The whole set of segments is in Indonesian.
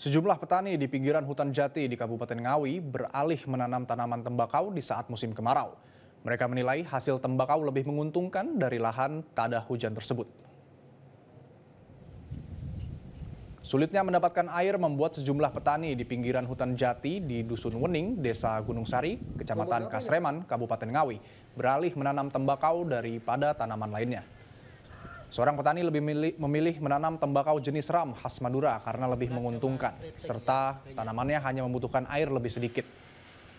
Sejumlah petani di pinggiran hutan jati di Kabupaten Ngawi beralih menanam tanaman tembakau di saat musim kemarau. Mereka menilai hasil tembakau lebih menguntungkan dari lahan tak hujan tersebut. Sulitnya mendapatkan air membuat sejumlah petani di pinggiran hutan jati di Dusun Wening, Desa Gunung Sari, Kecamatan Kasreman, Kabupaten Ngawi, beralih menanam tembakau daripada tanaman lainnya. Seorang petani lebih milih, memilih menanam tembakau jenis ram khas Madura karena lebih menguntungkan, serta tanamannya hanya membutuhkan air lebih sedikit.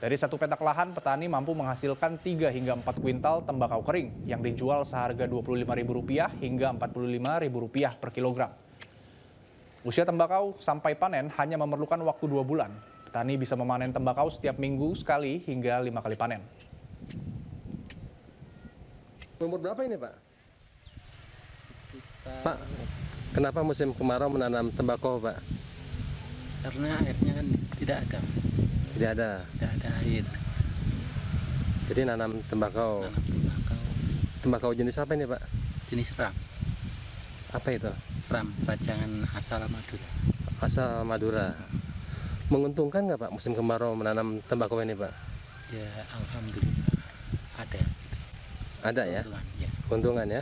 Dari satu petak lahan, petani mampu menghasilkan 3 hingga 4 kuintal tembakau kering yang dijual seharga Rp25.000 hingga Rp45.000 per kilogram. Usia tembakau sampai panen hanya memerlukan waktu 2 bulan. Petani bisa memanen tembakau setiap minggu sekali hingga 5 kali panen. Umur berapa ini Pak? Pak, kenapa musim kemarau menanam tembakau, Pak? Karena airnya kan tidak ada. Tidak ada. Tidak ada air. Jadi nanam tembakau. Nanam tembakau. Tembakau jenis apa ini, Pak? Jenis ram. Apa itu? Ram, rajangan asal Madura. Asal Madura. Menguntungkan nggak Pak musim kemarau menanam tembakau ini, Pak? Ya, alhamdulillah ada. Gitu. Ada ya? Keuntungan ya. Keuntungan, ya?